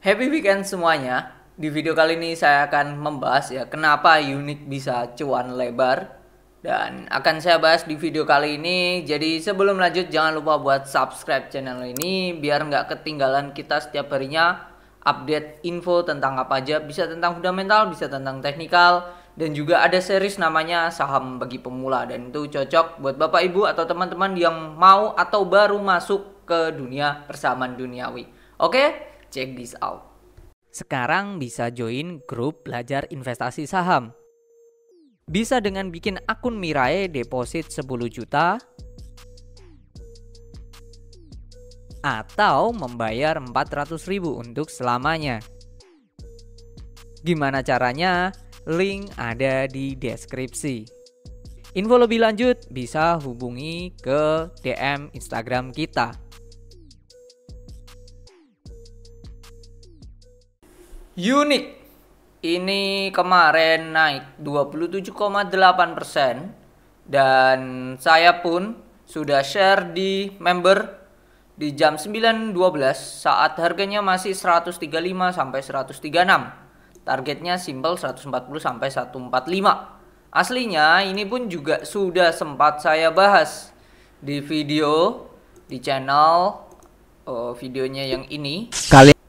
Happy weekend semuanya. Di video kali ini saya akan membahas ya kenapa unit bisa cuan lebar dan akan saya bahas di video kali ini. Jadi sebelum lanjut jangan lupa buat subscribe channel ini biar nggak ketinggalan kita setiap harinya update info tentang apa aja. Bisa tentang fundamental, bisa tentang teknikal dan juga ada series namanya saham bagi pemula dan itu cocok buat bapak ibu atau teman-teman yang mau atau baru masuk ke dunia persamaan duniawi. Oke? Check this out. Sekarang bisa join grup belajar investasi saham. Bisa dengan bikin akun Mirae deposit 10 juta atau membayar 400 ribu untuk selamanya. Gimana caranya? Link ada di deskripsi. Info lebih lanjut bisa hubungi ke DM Instagram kita. unit ini kemarin naik 27,8 persen dan saya pun sudah share di member di jam 9.12 saat harganya masih 135 sampai 136. Targetnya simple 140 sampai 145. Aslinya ini pun juga sudah sempat saya bahas di video di channel oh, videonya yang ini. Kalian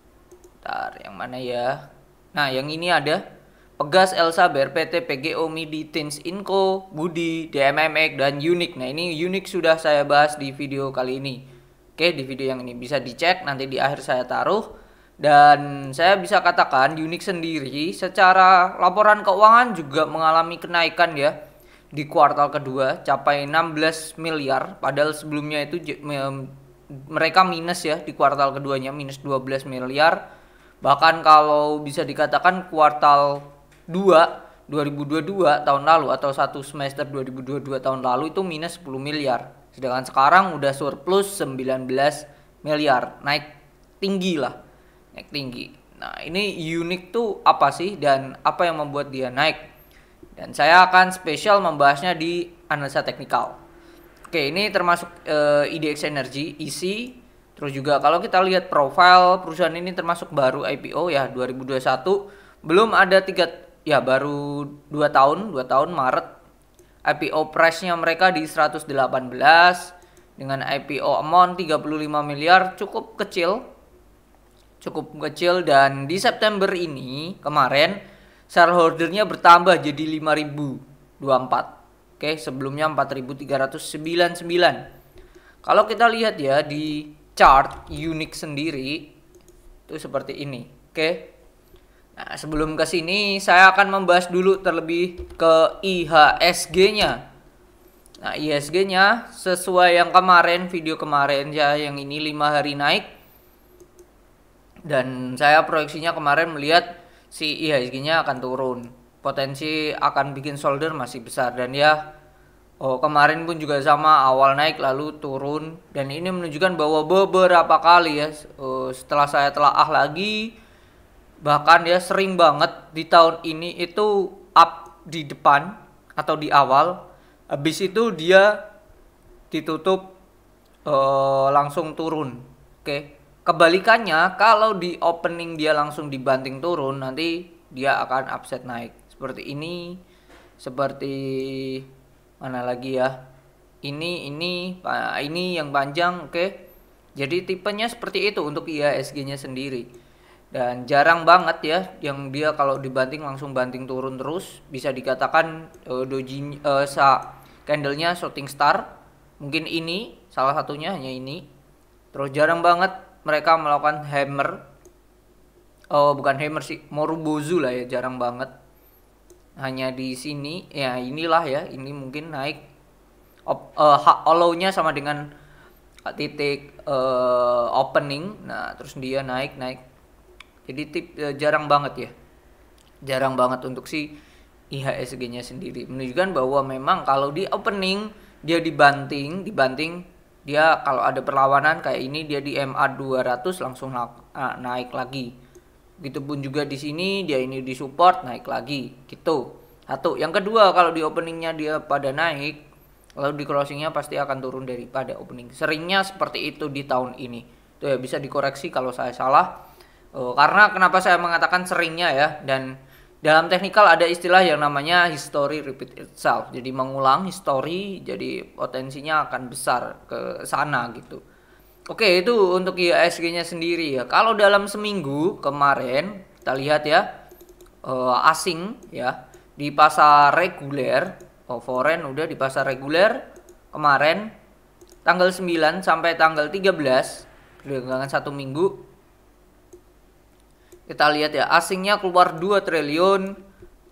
Bentar, yang mana ya? Nah, yang ini ada Pegas Elsa BRPT PGO MIDI Tins Inko Budi DMMX dan Unique. Nah, ini Unique sudah saya bahas di video kali ini. Oke, di video yang ini bisa dicek nanti di akhir saya taruh dan saya bisa katakan Unique sendiri secara laporan keuangan juga mengalami kenaikan ya di kuartal kedua capai 16 miliar padahal sebelumnya itu mereka minus ya di kuartal keduanya minus 12 miliar Bahkan kalau bisa dikatakan kuartal 2 2022 tahun lalu atau satu semester 2022 tahun lalu itu minus 10 miliar. Sedangkan sekarang udah surplus 19 miliar. Naik tinggi lah. Naik tinggi. Nah, ini unik tuh apa sih dan apa yang membuat dia naik? Dan saya akan spesial membahasnya di analisa teknikal. Oke, ini termasuk e, IDX Energy, isi e Terus juga kalau kita lihat profil perusahaan ini termasuk baru IPO ya 2021 belum ada tiga ya baru 2 tahun 2 tahun Maret IPO price-nya mereka di 118 dengan IPO amount 35 miliar cukup kecil cukup kecil dan di September ini kemarin shareholdernya bertambah jadi 5024 oke sebelumnya 4399 kalau kita lihat ya di chart unik sendiri itu seperti ini oke okay? nah sebelum ke sini saya akan membahas dulu terlebih ke IHSG nya nah IHSG nya sesuai yang kemarin video kemarin ya yang ini lima hari naik dan saya proyeksinya kemarin melihat si IHSG nya akan turun potensi akan bikin solder masih besar dan ya Oh, kemarin pun juga sama awal naik lalu turun dan ini menunjukkan bahwa beberapa kali ya eh, setelah saya telah ah lagi bahkan ya sering banget di tahun ini itu up di depan atau di awal habis itu dia ditutup uh, langsung turun. Oke. Okay. Kebalikannya kalau di opening dia langsung dibanting turun nanti dia akan upset naik. Seperti ini seperti mana lagi ya ini ini ini yang panjang oke okay. jadi tipenya seperti itu untuk IASG nya sendiri dan jarang banget ya yang dia kalau dibanting langsung banting turun terus bisa dikatakan uh, doji uh, sa nya shooting star mungkin ini salah satunya hanya ini terus jarang banget mereka melakukan hammer oh bukan hammer sih morubozu lah ya jarang banget hanya di sini ya inilah ya ini mungkin naik op, uh, eh, nya sama dengan titik uh, opening nah terus dia naik naik jadi tip uh, jarang banget ya jarang banget untuk si IHSG-nya sendiri menunjukkan bahwa memang kalau di opening dia dibanting dibanting dia kalau ada perlawanan kayak ini dia di MA 200 langsung ah, naik lagi pun juga di sini dia ini di support naik lagi gitu. Satu. Yang kedua kalau di openingnya dia pada naik, lalu di closingnya pasti akan turun daripada opening. Seringnya seperti itu di tahun ini. Tuh ya bisa dikoreksi kalau saya salah. Uh, karena kenapa saya mengatakan seringnya ya dan dalam teknikal ada istilah yang namanya history repeat itself. Jadi mengulang history jadi potensinya akan besar ke sana gitu. Oke, itu untuk IHSG-nya sendiri ya. Kalau dalam seminggu kemarin kita lihat ya uh, asing ya di pasar reguler, oh, foreign udah di pasar reguler kemarin tanggal 9 sampai tanggal 13 perdagangan satu minggu kita lihat ya asingnya keluar 2 triliun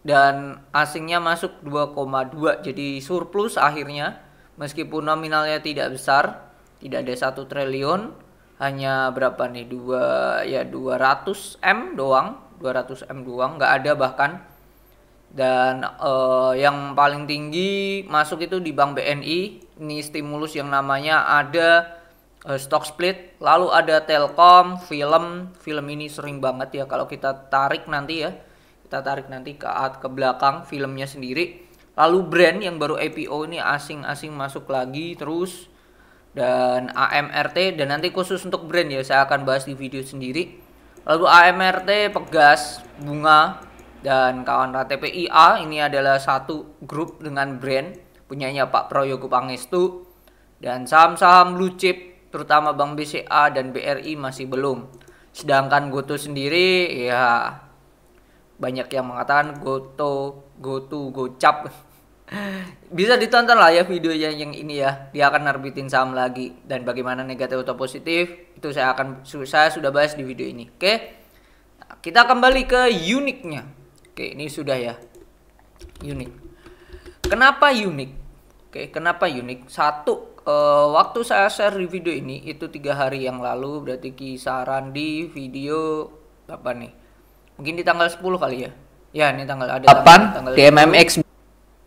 dan asingnya masuk 2,2 jadi surplus akhirnya meskipun nominalnya tidak besar tidak ada satu triliun hanya berapa nih dua ya 200 m doang 200 m doang nggak ada bahkan dan uh, yang paling tinggi masuk itu di bank BNI ini stimulus yang namanya ada uh, stock split lalu ada Telkom film film ini sering banget ya kalau kita tarik nanti ya kita tarik nanti ke ke belakang filmnya sendiri lalu brand yang baru IPO ini asing-asing masuk lagi terus dan AMRT dan nanti khusus untuk brand ya saya akan bahas di video sendiri lalu AMRT Pegas Bunga dan kawan KTPIA ini adalah satu grup dengan brand punyanya Pak Proyogo Pangestu dan saham-saham blue chip terutama Bank BCA dan BRI masih belum sedangkan Goto sendiri ya banyak yang mengatakan Goto, Goto, Gocap bisa ditonton lah ya videonya yang ini ya dia akan narbitin saham lagi dan bagaimana negatif atau positif itu saya akan saya sudah bahas di video ini oke kita kembali ke uniknya oke ini sudah ya unik kenapa unik oke kenapa unik satu uh, waktu saya share di video ini itu tiga hari yang lalu berarti kisaran di video apa nih mungkin di tanggal 10 kali ya ya ini tanggal ada 8 tanggal, tanggal TMMX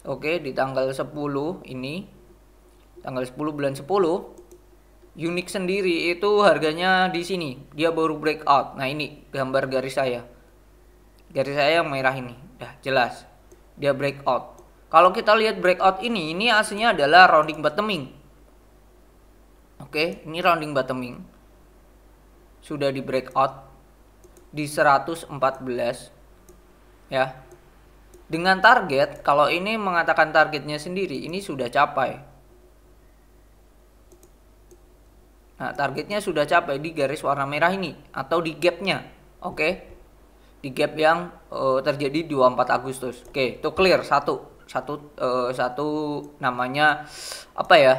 Oke, di tanggal 10 ini tanggal 10 bulan 10 unik sendiri itu harganya di sini. Dia baru breakout. Nah, ini gambar garis saya. Garis saya yang merah ini. Dah jelas. Dia breakout. Kalau kita lihat breakout ini, ini aslinya adalah rounding bottoming. Oke, ini rounding bottoming. Sudah di breakout di 114 ya dengan target kalau ini mengatakan targetnya sendiri ini sudah capai nah targetnya sudah capai di garis warna merah ini atau di gapnya oke okay? di gap yang uh, terjadi 24 Agustus oke okay, itu clear satu satu uh, satu namanya apa ya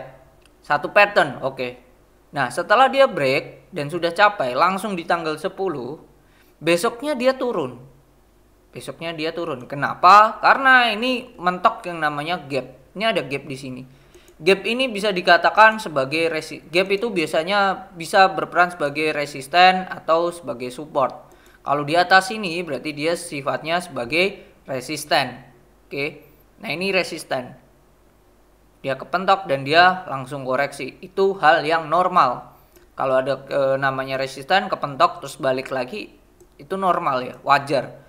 satu pattern oke okay. nah setelah dia break dan sudah capai langsung di tanggal 10 besoknya dia turun besoknya dia turun. Kenapa? Karena ini mentok yang namanya gap. Ini ada gap di sini. Gap ini bisa dikatakan sebagai resi gap itu biasanya bisa berperan sebagai resisten atau sebagai support. Kalau di atas ini berarti dia sifatnya sebagai resisten. Oke. Nah, ini resisten. Dia kepentok dan dia langsung koreksi. Itu hal yang normal. Kalau ada e, namanya resisten kepentok terus balik lagi itu normal ya, wajar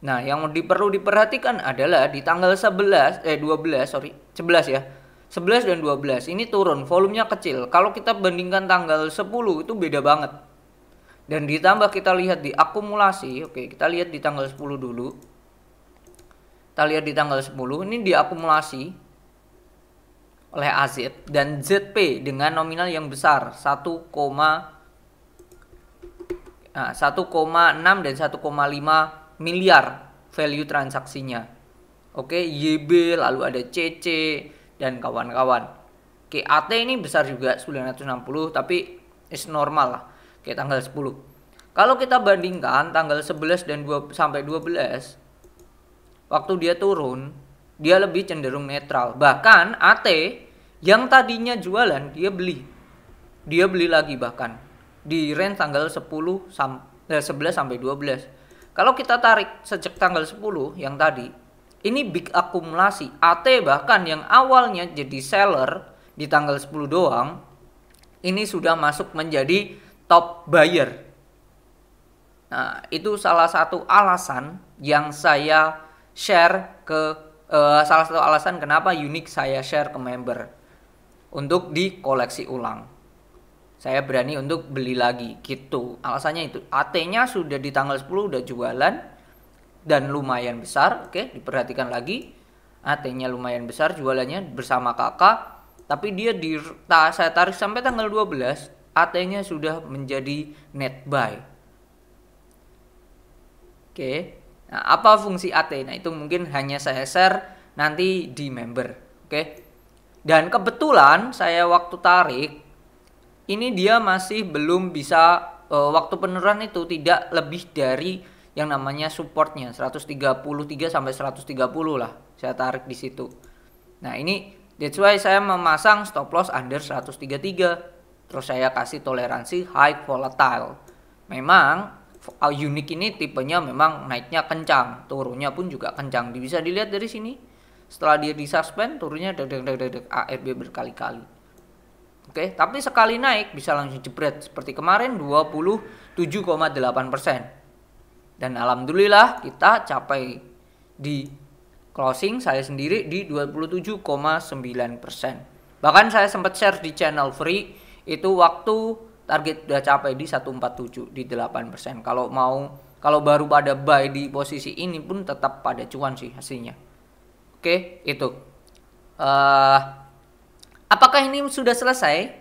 Nah, yang perlu diperhatikan adalah di tanggal 11 eh 12, sorry, 11 ya. 11 dan 12 ini turun, volumenya kecil. Kalau kita bandingkan tanggal 10 itu beda banget. Dan ditambah kita lihat di akumulasi, oke, kita lihat di tanggal 10 dulu. Kita lihat di tanggal 10, ini diakumulasi oleh AZ dan ZP dengan nominal yang besar 1, 1,6 ah, dan 1,5 miliar value transaksinya. Oke, YB, lalu ada CC dan kawan-kawan. Oke, AT ini besar juga 960 tapi is normal lah. Oke, tanggal 10. Kalau kita bandingkan tanggal 11 dan 2 sampai 12 waktu dia turun, dia lebih cenderung netral. Bahkan AT yang tadinya jualan dia beli. Dia beli lagi bahkan di range tanggal 10 eh, sampai 11 sampai 12. Kalau kita tarik sejak tanggal 10 yang tadi, ini big akumulasi. AT bahkan yang awalnya jadi seller di tanggal 10 doang, ini sudah masuk menjadi top buyer. Nah, itu salah satu alasan yang saya share ke uh, salah satu alasan kenapa unik saya share ke member untuk di koleksi ulang saya berani untuk beli lagi gitu alasannya itu AT-nya sudah di tanggal 10 udah jualan dan lumayan besar oke okay? diperhatikan lagi AT-nya lumayan besar jualannya bersama kakak tapi dia di ta, saya tarik sampai tanggal 12 AT-nya sudah menjadi net buy oke okay. nah, apa fungsi AT nah itu mungkin hanya saya share nanti di member oke okay? dan kebetulan saya waktu tarik ini dia masih belum bisa uh, waktu penurunan itu tidak lebih dari yang namanya supportnya 133 sampai 130 lah saya tarik di situ. Nah ini that's why saya memasang stop loss under 133 terus saya kasih toleransi high volatile. Memang uh, unik ini tipenya memang naiknya kencang turunnya pun juga kencang bisa dilihat dari sini setelah dia disuspend turunnya deg deg deg deg ARB berkali-kali Oke, okay? tapi sekali naik bisa langsung jebret seperti kemarin 27,8%. Dan alhamdulillah kita capai di closing saya sendiri di 27,9%. Bahkan saya sempat share di channel free itu waktu target sudah capai di 147 di 8%. Kalau mau kalau baru pada buy di posisi ini pun tetap pada cuan sih hasilnya. Oke, okay? itu. Uh, apakah ini sudah selesai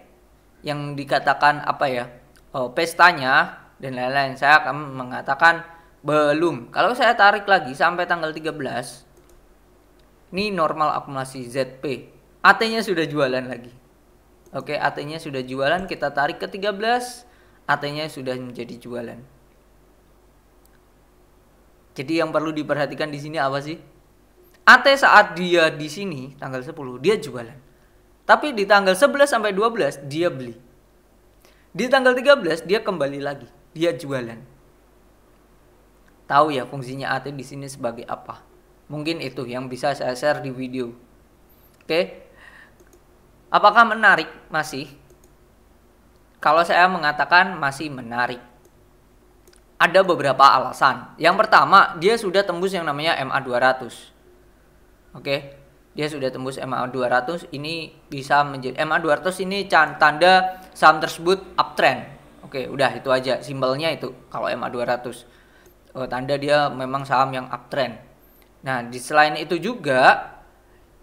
yang dikatakan apa ya oh, pestanya dan lain-lain saya akan mengatakan belum kalau saya tarik lagi sampai tanggal 13 ini normal akumulasi ZP AT nya sudah jualan lagi oke AT nya sudah jualan kita tarik ke 13 AT nya sudah menjadi jualan jadi yang perlu diperhatikan di sini apa sih AT saat dia di sini tanggal 10 dia jualan tapi di tanggal 11 sampai 12 dia beli. Di tanggal 13 dia kembali lagi, dia jualan. Tahu ya fungsinya AT di sini sebagai apa? Mungkin itu yang bisa saya share di video. Oke. Apakah menarik masih? Kalau saya mengatakan masih menarik. Ada beberapa alasan. Yang pertama, dia sudah tembus yang namanya MA200. Oke dia sudah tembus MA 200 ini bisa menjadi MA 200 ini tanda saham tersebut uptrend oke udah itu aja simbolnya itu kalau MA 200 oh, tanda dia memang saham yang uptrend nah di selain itu juga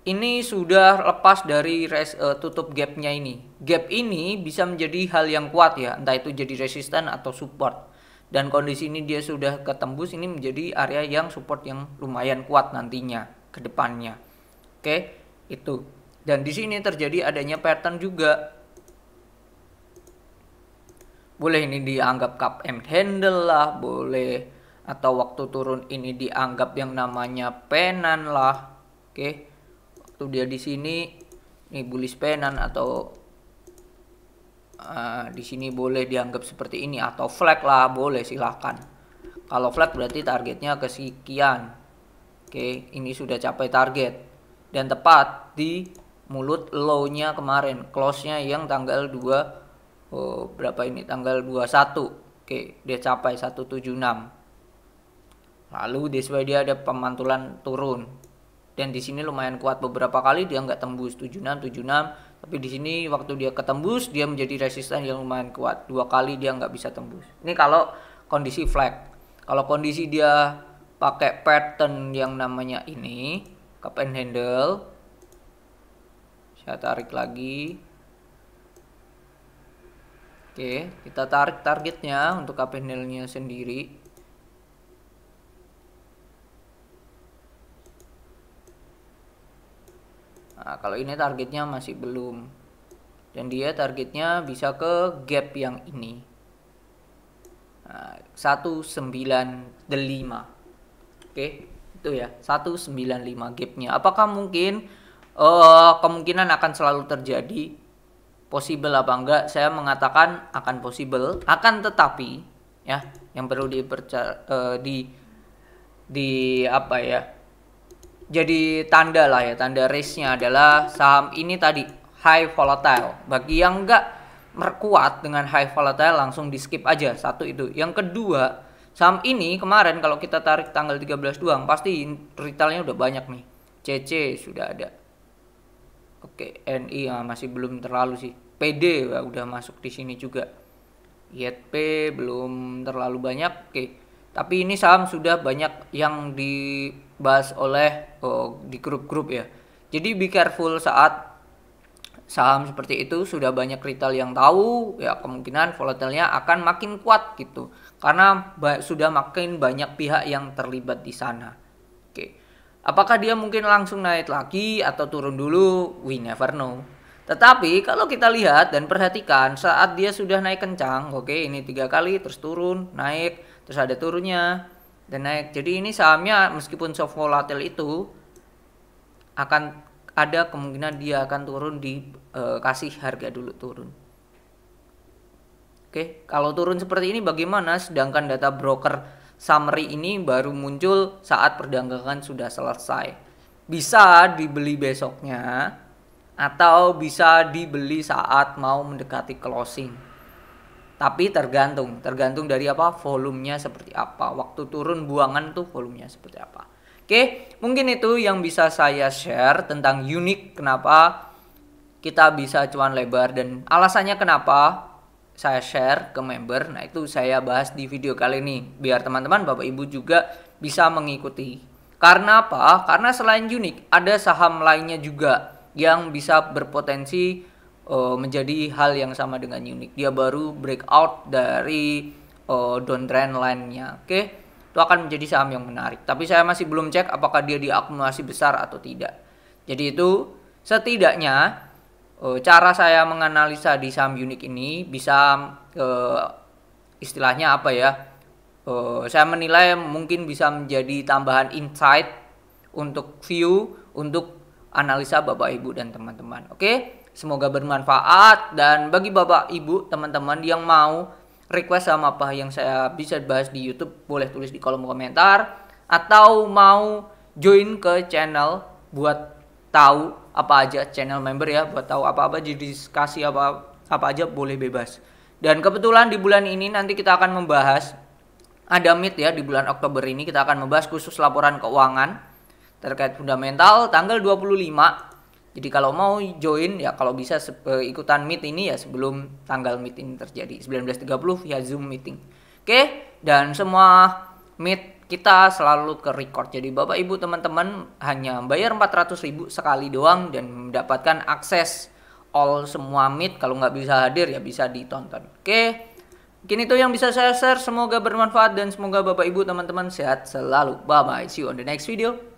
ini sudah lepas dari res, uh, tutup gapnya ini gap ini bisa menjadi hal yang kuat ya entah itu jadi resisten atau support dan kondisi ini dia sudah ketembus ini menjadi area yang support yang lumayan kuat nantinya kedepannya. depannya Oke, itu. Dan di sini terjadi adanya pattern juga. Boleh ini dianggap cup and handle lah, boleh atau waktu turun ini dianggap yang namanya penan lah. Oke. Waktu dia di sini nih bullish penan atau uh, di sini boleh dianggap seperti ini atau flag lah, boleh silahkan. Kalau flag berarti targetnya kesekian. Oke, ini sudah capai target dan tepat di mulut low-nya kemarin, close-nya yang tanggal 2 oh, berapa ini? Tanggal 21. Oke, dia capai 176. Lalu di sini dia ada pemantulan turun. Dan di sini lumayan kuat beberapa kali dia nggak tembus 76 76, tapi di sini waktu dia ketembus dia menjadi resisten yang lumayan kuat. Dua kali dia nggak bisa tembus. Ini kalau kondisi flag. Kalau kondisi dia pakai pattern yang namanya ini, cup and handle saya tarik lagi oke kita tarik targetnya untuk cup and handle nya sendiri Nah, kalau ini targetnya masih belum. Dan dia targetnya bisa ke gap yang ini. Nah, 195. Oke. Okay itu ya 195 gapnya apakah mungkin uh, kemungkinan akan selalu terjadi possible apa enggak saya mengatakan akan possible akan tetapi ya yang perlu diperca uh, di di apa ya jadi tanda lah ya tanda risknya adalah saham ini tadi high volatile bagi yang enggak merkuat dengan high volatile langsung di skip aja satu itu yang kedua Saham ini kemarin kalau kita tarik tanggal 13 doang pasti retailnya udah banyak nih. CC sudah ada. Oke, NI ya, ah, masih belum terlalu sih. PD ya, udah masuk di sini juga. YP belum terlalu banyak. Oke. Tapi ini saham sudah banyak yang dibahas oleh oh, di grup-grup ya. Jadi be careful saat saham seperti itu sudah banyak retail yang tahu ya kemungkinan volatilnya akan makin kuat gitu karena sudah makin banyak pihak yang terlibat di sana. Oke. Apakah dia mungkin langsung naik lagi atau turun dulu? We never know. Tetapi kalau kita lihat dan perhatikan saat dia sudah naik kencang, oke ini tiga kali terus turun, naik, terus ada turunnya dan naik. Jadi ini sahamnya meskipun soft volatile itu akan ada kemungkinan dia akan turun di eh, kasih harga dulu turun. Oke, kalau turun seperti ini bagaimana? Sedangkan data broker summary ini baru muncul saat perdagangan sudah selesai. Bisa dibeli besoknya atau bisa dibeli saat mau mendekati closing. Tapi tergantung, tergantung dari apa? Volumenya seperti apa. Waktu turun buangan tuh volumenya seperti apa. Oke, mungkin itu yang bisa saya share tentang unik kenapa kita bisa cuan lebar dan alasannya kenapa saya share ke member. Nah, itu saya bahas di video kali ini biar teman-teman Bapak Ibu juga bisa mengikuti. Karena apa? Karena selain unik, ada saham lainnya juga yang bisa berpotensi uh, menjadi hal yang sama dengan unik. Dia baru breakout dari uh, downtrend lainnya nya Oke. Okay? Itu akan menjadi saham yang menarik. Tapi saya masih belum cek apakah dia diakumulasi besar atau tidak. Jadi itu setidaknya Eh, cara saya menganalisa di saham unik ini bisa uh, istilahnya apa ya? Uh, saya menilai mungkin bisa menjadi tambahan insight untuk view untuk analisa Bapak Ibu dan teman-teman. Oke, semoga bermanfaat dan bagi Bapak Ibu teman-teman yang mau request sama apa yang saya bisa bahas di YouTube boleh tulis di kolom komentar atau mau join ke channel buat tahu apa aja channel member ya buat tahu apa-apa jadi kasih apa apa aja boleh bebas. Dan kebetulan di bulan ini nanti kita akan membahas ada meet ya di bulan Oktober ini kita akan membahas khusus laporan keuangan terkait fundamental tanggal 25. Jadi kalau mau join ya kalau bisa ikutan meet ini ya sebelum tanggal meet ini terjadi 19.30 via Zoom meeting. Oke, dan semua meet kita selalu ke record. Jadi Bapak Ibu teman-teman hanya bayar 400 ribu sekali doang dan mendapatkan akses all semua meet. Kalau nggak bisa hadir ya bisa ditonton. Oke, mungkin itu yang bisa saya share. Semoga bermanfaat dan semoga Bapak Ibu teman-teman sehat selalu. Bye-bye, see you on the next video.